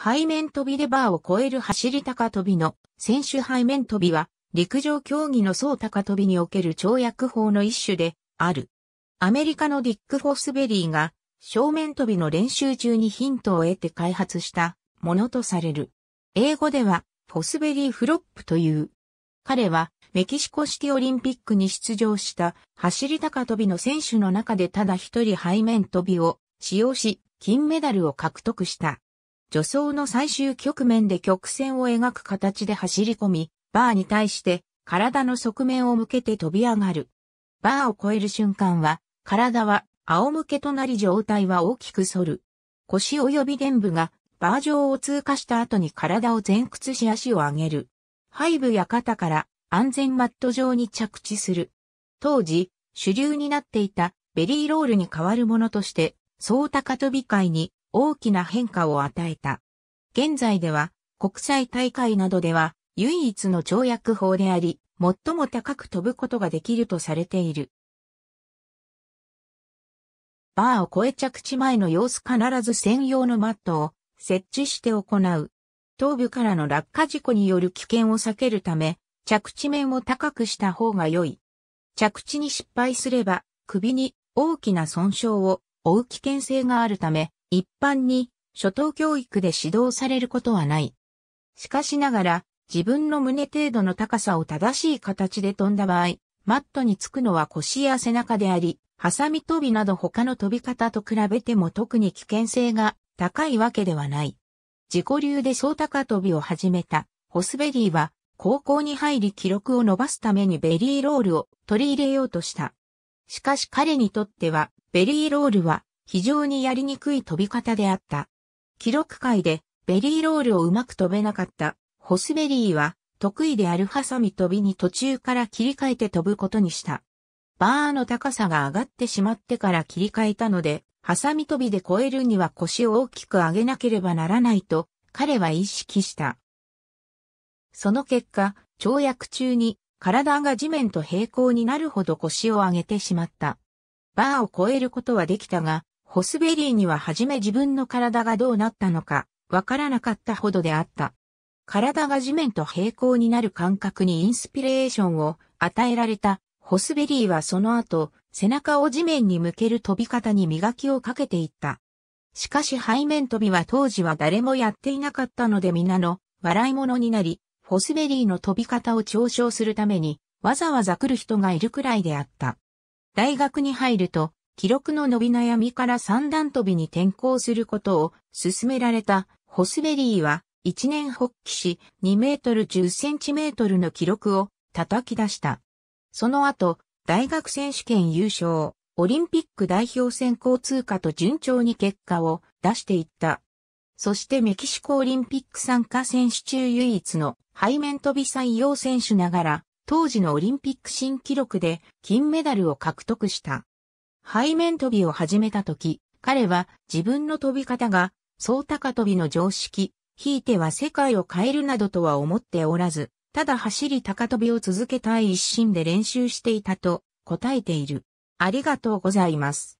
背面飛びレバーを超える走り高飛びの選手背面飛びは陸上競技の総高飛びにおける跳躍法の一種である。アメリカのディック・フォスベリーが正面飛びの練習中にヒントを得て開発したものとされる。英語ではフォスベリーフロップという。彼はメキシコ式オリンピックに出場した走り高跳びの選手の中でただ一人背面飛びを使用し金メダルを獲得した。助走の最終局面で曲線を描く形で走り込み、バーに対して体の側面を向けて飛び上がる。バーを越える瞬間は、体は仰向けとなり状態は大きく反る。腰及び臀部がバー上を通過した後に体を前屈し足を上げる。背部や肩から安全マット上に着地する。当時、主流になっていたベリーロールに代わるものとして、総高飛び会に大きな変化を与えた。現在では国際大会などでは唯一の跳躍法であり、最も高く飛ぶことができるとされている。バーを越え着地前の様子必ず専用のマットを設置して行う。頭部からの落下事故による危険を避けるため、着地面を高くした方が良い。着地に失敗すれば、首に大きな損傷を負う危険性があるため、一般に初等教育で指導されることはない。しかしながら、自分の胸程度の高さを正しい形で飛んだ場合、マットにつくのは腰や背中であり、ハサミ飛びなど他の飛び方と比べても特に危険性が高いわけではない。自己流で総高飛びを始めたホスベリーは高校に入り記録を伸ばすためにベリーロールを取り入れようとした。しかし彼にとってはベリーロールは非常にやりにくい飛び方であった。記録会でベリーロールをうまく飛べなかったホスベリーは得意であるハサミ飛びに途中から切り替えて飛ぶことにした。バーの高さが上がってしまってから切り替えたので、ハサミ飛びで越えるには腰を大きく上げなければならないと彼は意識した。その結果、跳躍中に体が地面と平行になるほど腰を上げてしまった。バーを越えることはできたが、ホスベリーには初め自分の体がどうなったのか、わからなかったほどであった。体が地面と平行になる感覚にインスピレーションを与えられたホスベリーはその後、背中を地面に向ける飛び方に磨きをかけていった。しかし背面飛びは当時は誰もやっていなかったので皆の笑い者になり、ホスベリーの飛び方を嘲笑するためにわざわざ来る人がいるくらいであった。大学に入ると、記録の伸び悩みから三段跳びに転向することを勧められたホスベリーは一年発起し2メートル10センチメートルの記録を叩き出した。その後、大学選手権優勝、オリンピック代表選考通過と順調に結果を出していった。そしてメキシコオリンピック参加選手中唯一の背面飛び採用選手ながら、当時のオリンピック新記録で金メダルを獲得した。背面飛びを始めた時、彼は自分の飛び方が、総高飛びの常識、ひいては世界を変えるなどとは思っておらず、ただ走り高飛びを続けたい一心で練習していたと答えている。ありがとうございます。